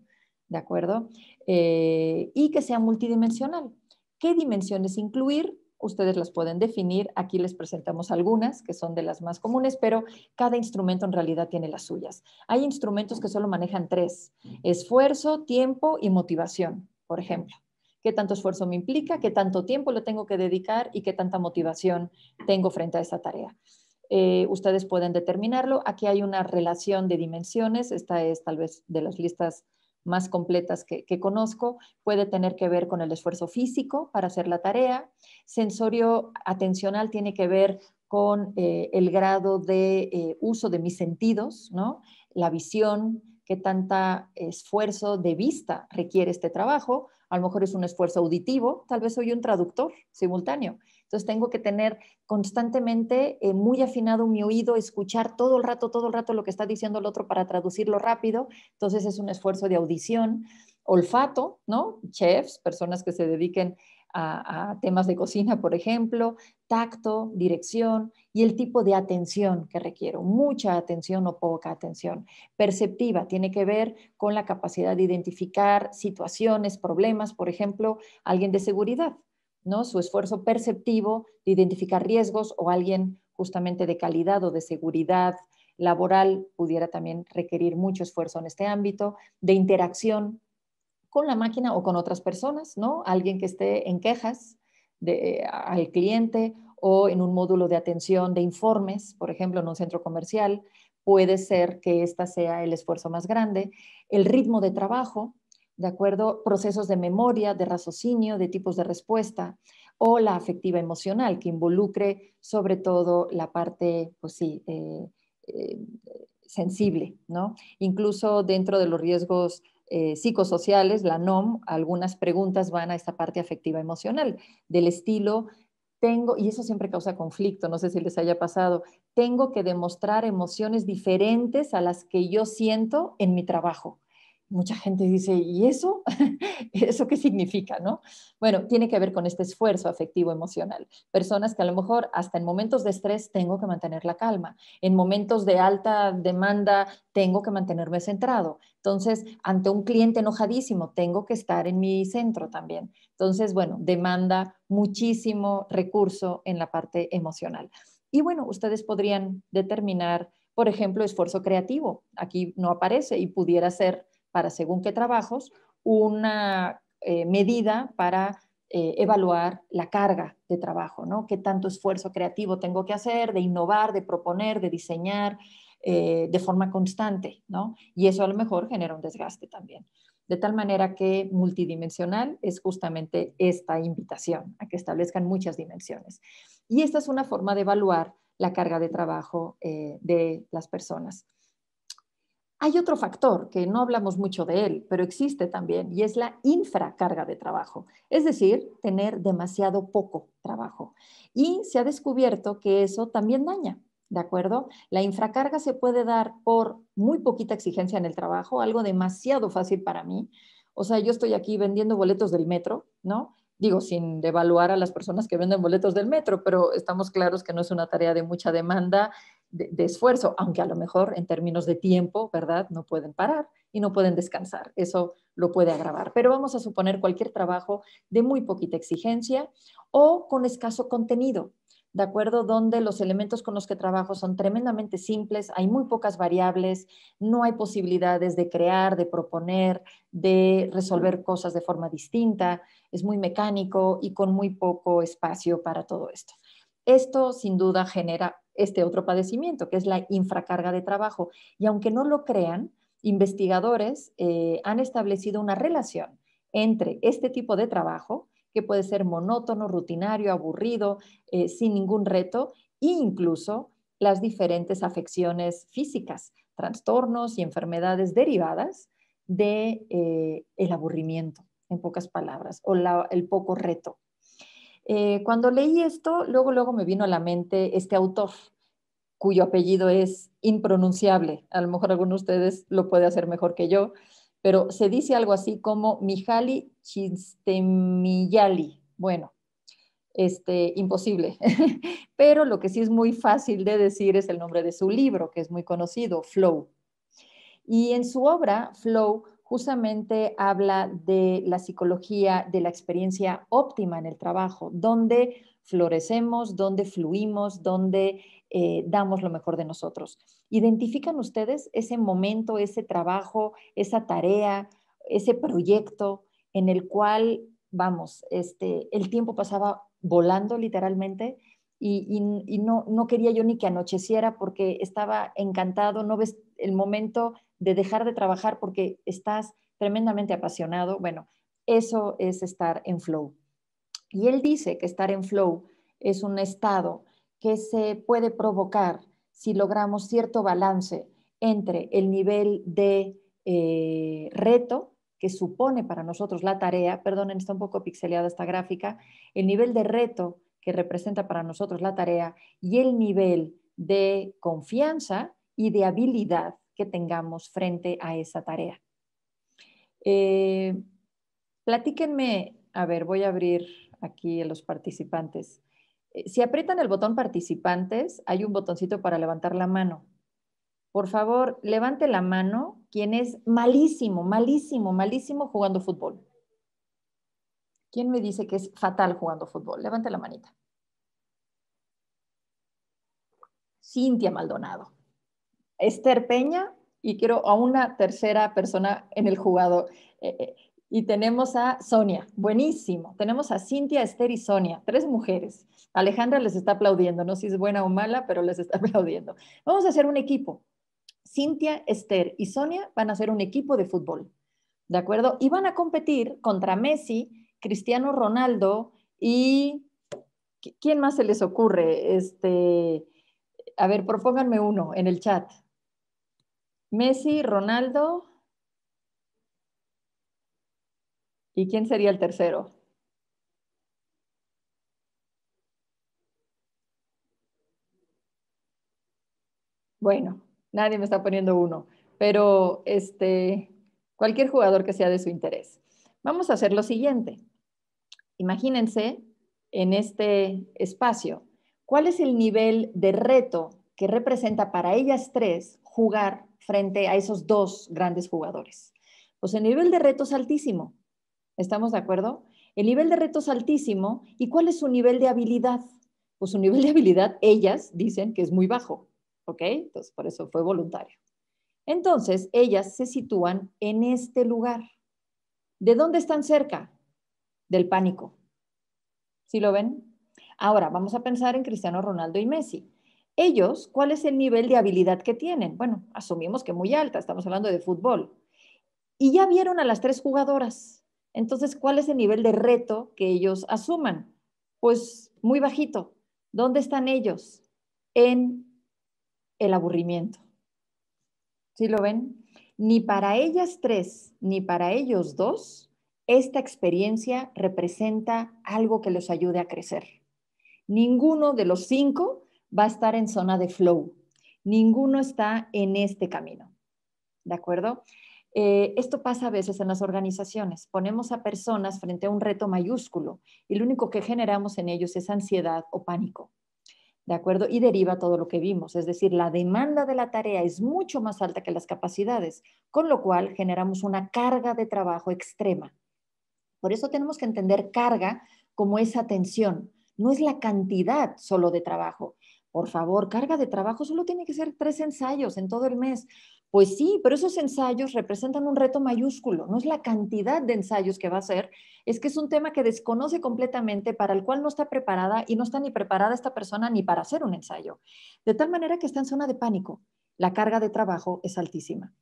¿de acuerdo? Eh, y que sea multidimensional. ¿Qué dimensiones incluir? Ustedes las pueden definir. Aquí les presentamos algunas que son de las más comunes, pero cada instrumento en realidad tiene las suyas. Hay instrumentos que solo manejan tres, esfuerzo, tiempo y motivación, por ejemplo qué tanto esfuerzo me implica, qué tanto tiempo lo tengo que dedicar y qué tanta motivación tengo frente a esa tarea. Eh, ustedes pueden determinarlo. Aquí hay una relación de dimensiones, esta es tal vez de las listas más completas que, conozco, puede tener que ver con el esfuerzo físico para hacer la tarea. Sensorio atencional tiene que ver con eh, el grado de eh, uso de mis sentidos, ¿no? la visión, qué tanta esfuerzo de vista requiere este trabajo. A lo mejor es un esfuerzo auditivo, tal vez soy un traductor simultáneo entonces tengo que tener constantemente eh, muy afinado mi oído, escuchar todo el rato, todo el rato lo que está diciendo el otro para traducirlo rápido. Entonces es un esfuerzo de audición, olfato, ¿no? Chefs, personas que se dediquen a, temas de cocina, por ejemplo, tacto, dirección y el tipo de atención que requiero, mucha atención o poca atención. Perceptiva tiene que ver con la capacidad de identificar situaciones, problemas, por ejemplo, alguien de seguridad ¿no? su esfuerzo perceptivo de identificar riesgos o alguien justamente de calidad o de seguridad laboral pudiera también requerir mucho esfuerzo en este ámbito, de interacción con la máquina o con otras personas, ¿no? Alguien que esté en quejas al cliente o en un módulo de atención de informes, por ejemplo, en un centro comercial, puede ser que esta sea el esfuerzo más grande. El ritmo de trabajo, ¿de acuerdo? Procesos de memoria, de raciocinio, de tipos de respuesta, o la afectiva emocional, que involucre sobre todo la parte, pues sí, eh, eh, sensible, ¿no? Incluso dentro de los riesgos eh, psicosociales, la NOM, algunas preguntas van a esta parte afectiva emocional, del estilo, tengo, y eso siempre causa conflicto, no sé si les haya pasado, tengo que demostrar emociones diferentes a las que yo siento en mi trabajo mucha gente dice, ¿y eso? ¿Eso qué significa? ¿no? Bueno, tiene que ver con este esfuerzo afectivo emocional. Personas que a lo mejor hasta en momentos de estrés tengo que mantener la calma, en momentos de alta demanda tengo que mantenerme centrado. Entonces, ante un cliente enojadísimo, tengo que estar en mi centro también. Entonces, bueno, demanda muchísimo recurso en la parte emocional. Y bueno, ustedes podrían determinar por ejemplo, esfuerzo creativo. Aquí no aparece y pudiera ser para según qué trabajos una eh, medida para eh, evaluar la carga de trabajo, ¿no? ¿Qué tanto esfuerzo creativo tengo que hacer, de innovar, de proponer, de diseñar eh, de forma constante, ¿no? Y eso a lo mejor genera un desgaste también. De tal manera que multidimensional es justamente esta invitación a que establezcan muchas dimensiones. Y esta es una forma de evaluar la carga de trabajo de las personas. Hay otro factor que no hablamos mucho de él, pero existe también, y es la infracarga de trabajo, es decir, tener demasiado poco trabajo. Y se ha descubierto que eso también daña, ¿de acuerdo? La infracarga se puede dar por muy poquita exigencia en el trabajo, algo demasiado fácil para mí. O sea, yo estoy aquí vendiendo boletos del metro, ¿no? digo, sin devaluar a las personas que venden boletos del metro, pero estamos claros que no es una tarea de mucha demanda de, esfuerzo, aunque a lo mejor en términos de tiempo, ¿verdad? No pueden parar y no pueden descansar. Eso lo puede agravar. Pero vamos a suponer cualquier trabajo de muy poquita exigencia o con escaso contenido, ¿de acuerdo? Donde los elementos con los que trabajo son tremendamente simples, hay muy pocas variables, no hay posibilidades de crear, de proponer, de resolver cosas de forma distinta, es muy mecánico y con muy poco espacio para todo esto. Esto sin duda genera este otro padecimiento, que es la infracarga de trabajo. Y aunque no lo crean, investigadores eh, han establecido una relación entre este tipo de trabajo, que puede ser monótono, rutinario, aburrido, eh, sin ningún reto, e incluso las diferentes afecciones físicas, trastornos y enfermedades derivadas de eh, aburrimiento, en pocas palabras, o el poco reto. Eh, cuando leí esto, luego, luego me vino a la mente este autor, cuyo apellido es impronunciable. A lo mejor alguno de ustedes lo puede hacer mejor que yo, pero se dice algo así como Mijali Chistemiyali, Bueno, este, imposible. Pero lo que sí es muy fácil de decir es el nombre de su libro, que es muy conocido, Flow. Y en su obra, Flow justamente habla de la psicología de la experiencia óptima en el trabajo, donde florecemos, donde fluimos, donde eh, damos lo mejor de nosotros. ¿Identifican ustedes ese momento, ese trabajo, esa tarea, ese proyecto en el cual, vamos, este, el tiempo pasaba volando literalmente? y, no, no, quería yo ni que anocheciera porque estaba encantado, no ves el momento de dejar de trabajar porque estás tremendamente apasionado. Bueno, eso es estar en flow. Y él dice que estar en flow es un estado que se puede provocar si logramos cierto balance entre el nivel de eh, reto que supone para nosotros la tarea, perdonen, está un poco pixeleada esta gráfica, el nivel de reto que representa para nosotros la tarea y el nivel de confianza y de habilidad que tengamos frente a esa tarea. Eh, platíquenme, a ver, voy a abrir aquí a los participantes. Eh, si aprietan el botón participantes, hay un botoncito para levantar la mano. Por favor, levante la mano quien es malísimo, malísimo, malísimo jugando fútbol. ¿Quién me dice que es fatal jugando fútbol? Levante la manita. Cintia Maldonado. Esther Peña y quiero a una tercera persona en el jugador. Eh, eh, y tenemos a Sonia, buenísimo. Tenemos a Cintia, Esther y Sonia, tres mujeres. Alejandra les está aplaudiendo, no sé si es buena o mala, pero les está aplaudiendo. Vamos a hacer un equipo. Cintia, Esther y Sonia van a hacer un equipo de fútbol, ¿de acuerdo? Y van a competir contra Messi, Cristiano Ronaldo y... ¿Quién más se les ocurre? Este, a ver, propónganme uno en el chat. Messi, Ronaldo. ¿Y quién sería el tercero? Bueno, nadie me está poniendo uno, pero este, cualquier jugador que sea de su interés. Vamos a hacer lo siguiente. Imagínense en este espacio, ¿cuál es el nivel de reto que representa para ellas tres jugar frente a esos dos grandes jugadores? Pues el nivel de reto es altísimo, ¿estamos de acuerdo? El nivel de reto es altísimo y ¿cuál es su nivel de habilidad? Pues su nivel de habilidad, ellas dicen que es muy bajo, ¿ok? Entonces, por eso fue voluntario. Entonces, ellas se sitúan en este lugar. ¿De dónde están cerca? Del pánico. ¿Sí lo ven? Ahora, vamos a pensar en Cristiano Ronaldo y Messi ellos cuál es el nivel de habilidad que tienen. Bueno, asumimos que muy alta, estamos hablando de fútbol. Y ya vieron a las tres jugadoras. Entonces, ¿cuál es el nivel de reto que ellos asuman? Pues muy bajito. ¿Dónde están ellos? En el aburrimiento. ¿Sí lo ven? Ni para ellas tres, ni para ellos dos, esta experiencia representa algo que les ayude a crecer. Ninguno de los cinco va a estar en zona de flow. Ninguno está en este camino. ¿De acuerdo? Eh, esto pasa a veces en las organizaciones. Ponemos a personas frente a un reto mayúsculo y lo único que generamos en ellos es ansiedad o pánico. ¿De acuerdo? Y deriva todo lo que vimos. Es decir, la demanda de la tarea es mucho más alta que las capacidades, con lo cual generamos una carga de trabajo extrema. Por eso tenemos que entender carga como esa tensión. No es la cantidad solo de trabajo, por favor, carga de trabajo solo tiene que ser tres ensayos en todo el mes. Pues sí, pero esos ensayos representan un reto mayúsculo. No es la cantidad de ensayos que va a hacer, es que es un tema que desconoce completamente, para el cual no está preparada y no está ni preparada esta persona ni para hacer un ensayo. De tal manera que está en zona de pánico. La carga de trabajo es altísima.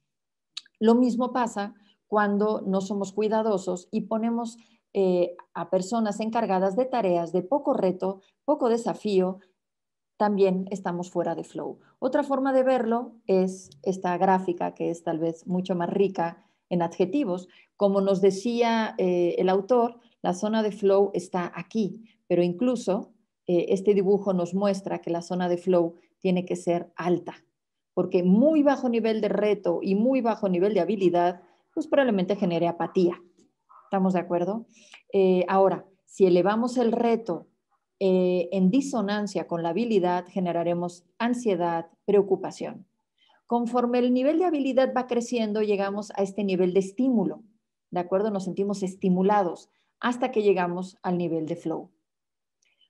Lo mismo pasa cuando no somos cuidadosos y ponemos eh, a personas encargadas de tareas de poco reto, poco desafío, también estamos fuera de flow. Otra forma de verlo es esta gráfica que es tal vez mucho más rica en adjetivos. Como nos decía eh, el autor, la zona de flow está aquí, pero incluso eh, este dibujo nos muestra que la zona de flow tiene que ser alta, porque muy bajo nivel de reto y muy bajo nivel de habilidad, pues probablemente genere apatía. ¿Estamos de acuerdo? Eh, ahora, si elevamos el reto eh, en disonancia con la habilidad, generaremos ansiedad, preocupación. Conforme el nivel de habilidad va creciendo, llegamos a este nivel de estímulo, ¿de acuerdo? Nos sentimos estimulados hasta que llegamos al nivel de flow.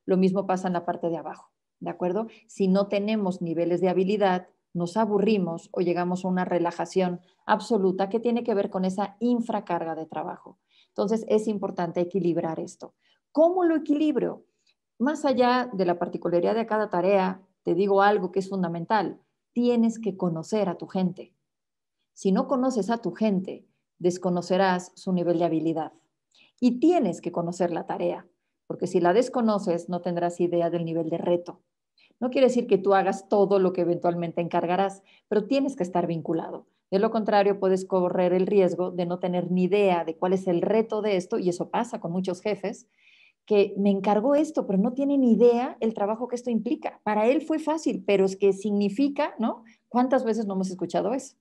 Lo mismo pasa en la parte de abajo, ¿de acuerdo? Si no tenemos niveles de habilidad, nos aburrimos o llegamos a una relajación absoluta que tiene que ver con esa infracarga de trabajo. Entonces es importante equilibrar esto. ¿Cómo lo equilibro? más allá de la particularidad de cada tarea, te digo algo que es fundamental. Tienes que conocer a tu gente. Si no conoces a tu gente, desconocerás su nivel de habilidad. Y tienes que conocer la tarea, porque si la desconoces, no tendrás idea del nivel de reto. No quiere decir que tú hagas todo lo que eventualmente encargarás, pero tienes que estar vinculado. De lo contrario, puedes correr el riesgo de no tener ni idea de cuál es el reto de esto, y eso pasa con muchos jefes, que me encargó esto, pero no tiene ni idea el trabajo que esto implica. Para él fue fácil, pero es que significa, ¿no? ¿Cuántas veces no hemos escuchado eso?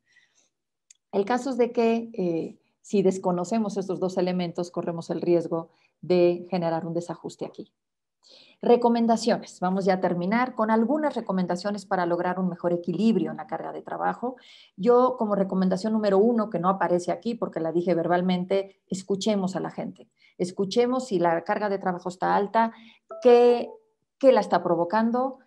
El caso es de que eh, si desconocemos estos dos elementos, corremos el riesgo de generar un desajuste aquí. Recomendaciones. Vamos ya a terminar con algunas recomendaciones para lograr un mejor equilibrio en la carga de trabajo. Yo como recomendación número uno, que no aparece aquí porque la dije verbalmente, escuchemos a la gente escuchemos si la carga de trabajo está alta, qué, qué la está provocando,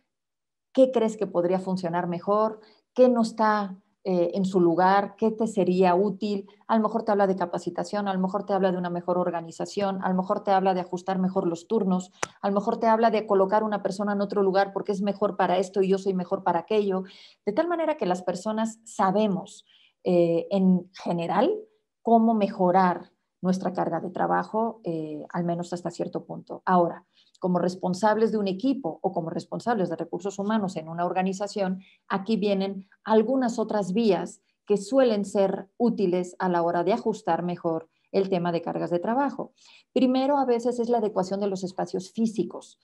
qué crees que podría funcionar mejor, qué no está eh, en su lugar, qué te sería útil. A lo mejor te habla de capacitación, a lo mejor te habla de una mejor organización, a lo mejor te habla de ajustar mejor los turnos, a lo mejor te habla de colocar una persona en otro lugar porque es mejor para esto y yo soy mejor para aquello. De tal manera que las personas sabemos eh, en general cómo mejorar nuestra carga de trabajo, eh, al menos hasta cierto punto. Ahora, como responsables de un equipo o como responsables de recursos humanos en una organización, aquí vienen algunas otras vías que suelen ser útiles a la hora de ajustar mejor el tema de cargas de trabajo. Primero, a veces es la adecuación de los espacios físicos,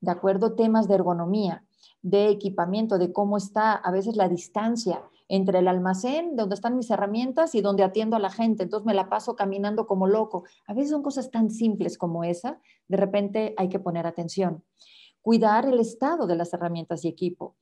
de acuerdo, temas de ergonomía, de equipamiento, de cómo está a veces la distancia entre el almacén, donde están mis herramientas y donde atiendo a la gente. Entonces me la paso caminando como loco. A veces son cosas tan simples como esa, de repente hay que poner atención. Cuidar el estado de las herramientas y equipo.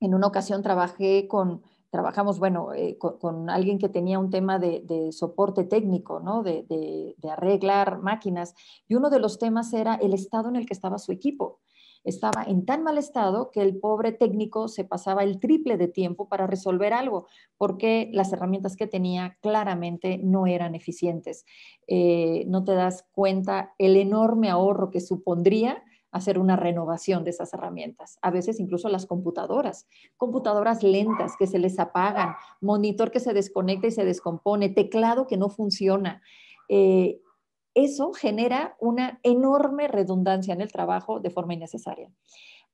En una ocasión trabajé con, trabajamos, bueno, eh, con, alguien que tenía un tema de, soporte técnico, ¿no? de, arreglar máquinas, y uno de los temas era el estado en el que estaba su equipo estaba en tan mal estado que el pobre técnico se pasaba el triple de tiempo para resolver algo, porque las herramientas que tenía claramente no eran eficientes. Eh, no te das cuenta el enorme ahorro que supondría hacer una renovación de esas herramientas. A veces incluso las computadoras, computadoras lentas que se les apagan, monitor que se desconecta y se descompone, teclado que no funciona. Eh, eso genera una enorme redundancia en el trabajo de forma innecesaria.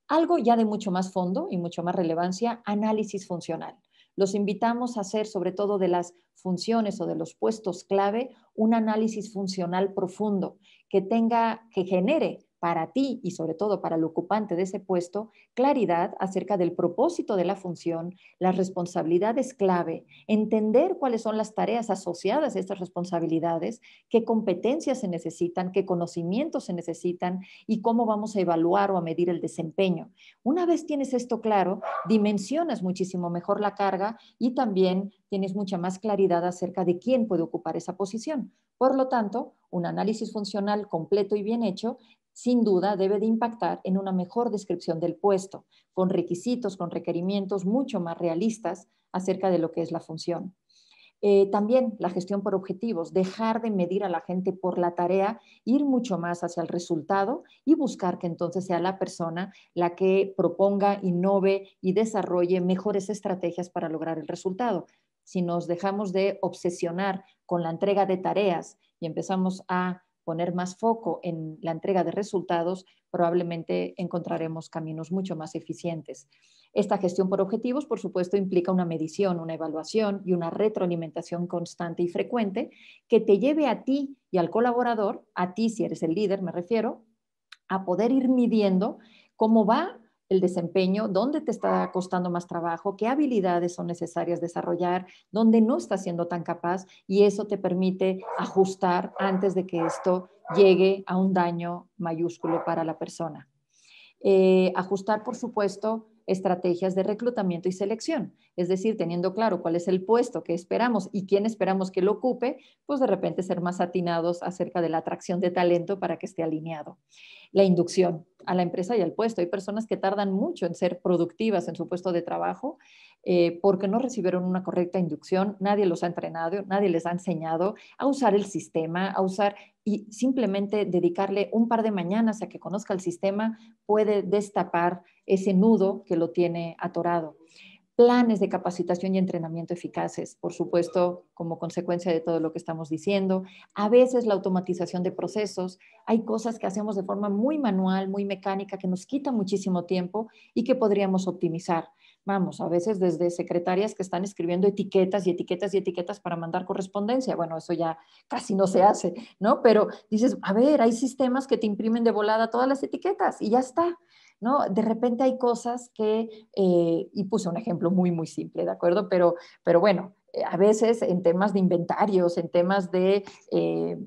Algo ya de mucho más fondo y mucho más relevancia, análisis funcional. Los invitamos a hacer, sobre todo de las funciones o de los puestos clave, un análisis funcional profundo que tenga, que genere para ti y sobre todo para el ocupante de ese puesto claridad acerca del propósito de la función, las responsabilidades clave, entender cuáles son las tareas asociadas a estas responsabilidades, qué competencias se necesitan, qué conocimientos se necesitan y cómo vamos a evaluar o a medir el desempeño. Una vez tienes esto claro, dimensionas muchísimo mejor la carga y también tienes mucha más claridad acerca de quién puede ocupar esa posición. Por lo tanto, un análisis funcional completo y bien hecho sin duda debe de impactar en una mejor descripción del puesto, con requisitos, con requerimientos mucho más realistas acerca de lo que es la función. Eh, también la gestión por objetivos, dejar de medir a la gente por la tarea, ir mucho más hacia el resultado y buscar que entonces sea la persona la que proponga, innove y desarrolle mejores estrategias para lograr el resultado. Si nos dejamos de obsesionar con la entrega de tareas y empezamos a poner más foco en la entrega de resultados, probablemente encontraremos caminos mucho más eficientes. Esta gestión por objetivos, por supuesto, implica una medición, una evaluación y una retroalimentación constante y frecuente que te lleve a ti y al colaborador, a ti si eres el líder, me refiero, a poder ir midiendo cómo va el desempeño, dónde te está costando más trabajo, qué habilidades son necesarias desarrollar, dónde no estás siendo tan capaz y eso te permite ajustar antes de que esto llegue a un daño mayúsculo para la persona. Eh, ajustar, por supuesto, estrategias de reclutamiento y selección. Es decir, teniendo claro cuál es el puesto que esperamos y quién esperamos que lo ocupe, pues de repente ser más atinados acerca de la atracción de talento para que esté alineado la inducción a la empresa y al puesto. Hay personas que tardan mucho en ser productivas en su puesto de trabajo eh, porque no recibieron una correcta inducción, nadie los ha entrenado, nadie les ha enseñado a usar el sistema, a usar y simplemente dedicarle un par de mañanas a que conozca el sistema puede destapar ese nudo que lo tiene atorado planes de capacitación y entrenamiento eficaces, por supuesto, como consecuencia de todo lo que estamos diciendo. A veces la automatización de procesos, hay cosas que hacemos de forma muy manual, muy mecánica, que nos quita muchísimo tiempo y que podríamos optimizar. Vamos, a veces desde secretarias que están escribiendo etiquetas y etiquetas y etiquetas para mandar correspondencia. Bueno, eso ya casi no se hace, ¿no? Pero dices, a ver, hay sistemas que te imprimen de volada todas las etiquetas y ya está. ¿no? De repente hay cosas que, eh, y puse un ejemplo muy, muy simple, ¿de acuerdo? Pero, pero bueno, eh, a veces en temas de inventarios, en temas de... Eh,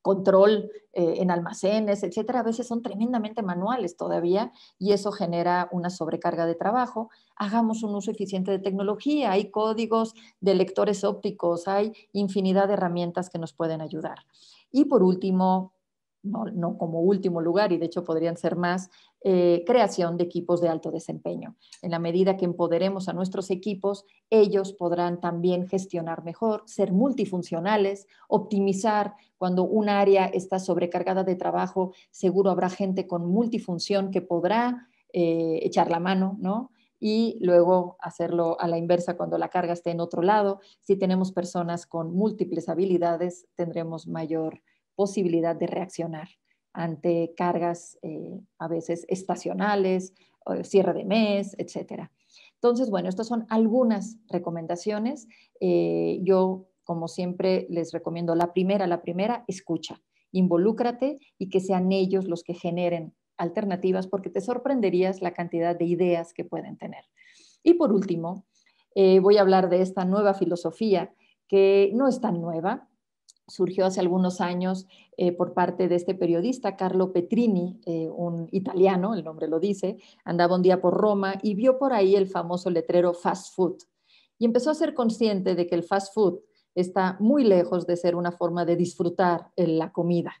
control en almacenes, etcétera, a veces son tremendamente manuales todavía y eso genera una sobrecarga de trabajo. Hagamos un uso eficiente de tecnología, hay códigos de lectores ópticos, hay infinidad de herramientas que nos pueden ayudar. Y por último, no, como último lugar, y de hecho podrían ser más, eh, creación de equipos de alto desempeño. En la medida que empoderemos a nuestros equipos, ellos podrán también gestionar mejor, ser multifuncionales, optimizar cuando un área está sobrecargada de trabajo, seguro habrá gente con multifunción que podrá eh, echar la mano, ¿no? y luego hacerlo a la inversa cuando la carga esté en otro lado. Si tenemos personas con múltiples habilidades, tendremos mayor posibilidad de reaccionar ante cargas eh, a veces estacionales, eh, cierre de mes, etcétera. Entonces, bueno, estas son algunas recomendaciones. Eh, yo, como siempre, les recomiendo la primera, la primera, escucha, involúcrate y que sean ellos los que generen alternativas porque te sorprenderías la cantidad de ideas que pueden tener. Y por último, voy a hablar de esta nueva filosofía que no es tan nueva, surgió hace algunos años eh, por parte de este periodista, Carlo Petrini, eh, un italiano, el nombre lo dice, andaba un día por Roma y vio por ahí el famoso letrero fast food y empezó a ser consciente de que el fast food está muy lejos de ser una forma de disfrutar eh, la comida,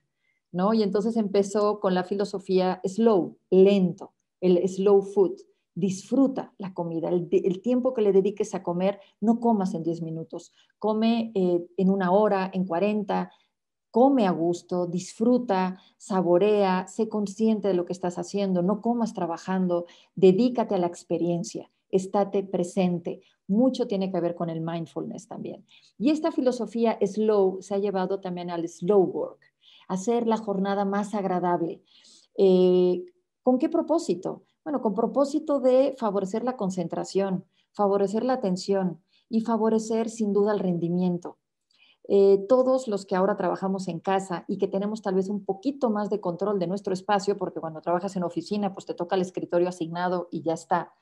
¿no? Y entonces empezó con la filosofía slow, lento, el slow food disfruta la comida, el, tiempo que le dediques a comer, no comas en 10 minutos, come eh, en una hora, en 40, come a gusto, disfruta, saborea, sé consciente de lo que estás haciendo, no comas trabajando, dedícate a la experiencia, estate presente. Mucho tiene que ver con el mindfulness también. Y esta filosofía slow se ha llevado también al slow work, hacer la jornada más agradable. Eh, ¿Con qué propósito? Bueno, con propósito de favorecer la concentración, favorecer la atención y favorecer sin duda el rendimiento. Eh, todos los que ahora trabajamos en casa y que tenemos tal vez un poquito más de control de nuestro espacio, porque cuando trabajas en oficina, pues te toca el escritorio asignado y ya está.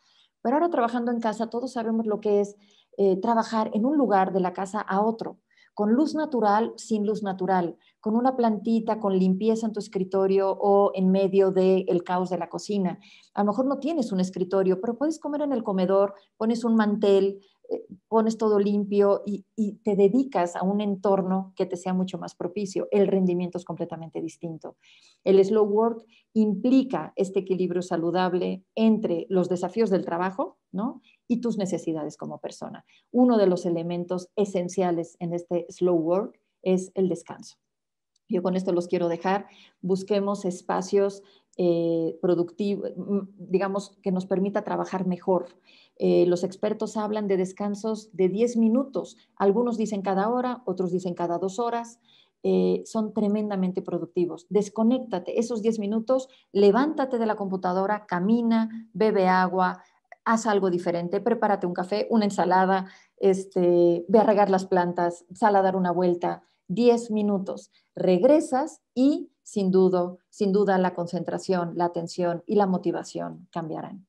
Pero ahora trabajando en casa, todos sabemos lo que es eh, trabajar en un lugar de la casa a otro, con luz natural, sin luz natural, con una plantita, con limpieza en tu escritorio o en medio del caos de la cocina. A lo mejor no tienes un escritorio, pero puedes comer en el comedor, pones un mantel, eh, pones todo limpio y, y, te dedicas a un entorno que te sea mucho más propicio. El rendimiento es completamente distinto. El slow work implica este equilibrio saludable entre los desafíos del trabajo ¿no? y tus necesidades como persona. Uno de los elementos esenciales en este slow work es el descanso yo con esto los quiero dejar, busquemos espacios eh, productivos, mm, digamos, que nos permita trabajar mejor. Eh, los expertos hablan de descansos de 10 minutos, algunos dicen cada hora, otros dicen cada dos horas. Eh, son tremendamente productivos. Desconéctate esos 10 minutos, levántate de la computadora, camina, bebe agua, haz algo diferente, prepárate un café, una ensalada, este, ve a regar las plantas, sal a dar una vuelta, 10 minutos. Regresas y sin duda, sin duda la concentración, la atención y la motivación cambiarán.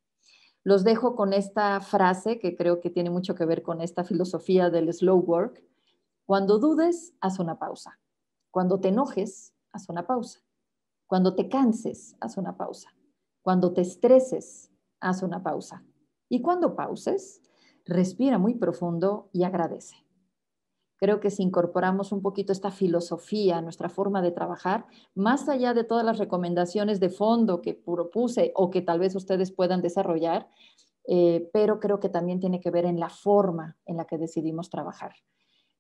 Los dejo con esta frase que creo que tiene mucho que ver con esta filosofía del slow work. Cuando dudes, haz una pausa. Cuando te enojes, haz una pausa. Cuando te canses, haz una pausa. Cuando te estreses, haz una pausa. Y cuando pauses, respira muy profundo y agradece. Creo que si incorporamos un poquito esta filosofía nuestra forma de trabajar, más allá de todas las recomendaciones de fondo que propuse o que tal vez ustedes puedan desarrollar, eh, pero creo que también tiene que ver en la forma en la que decidimos trabajar.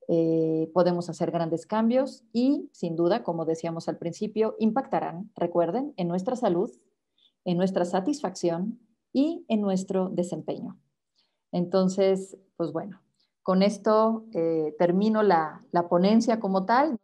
Eh, podemos hacer grandes cambios y, sin duda, como decíamos al principio, impactarán, recuerden, en nuestra salud, en nuestra satisfacción y en nuestro desempeño. Entonces, pues bueno, con esto eh, termino la, la ponencia como tal.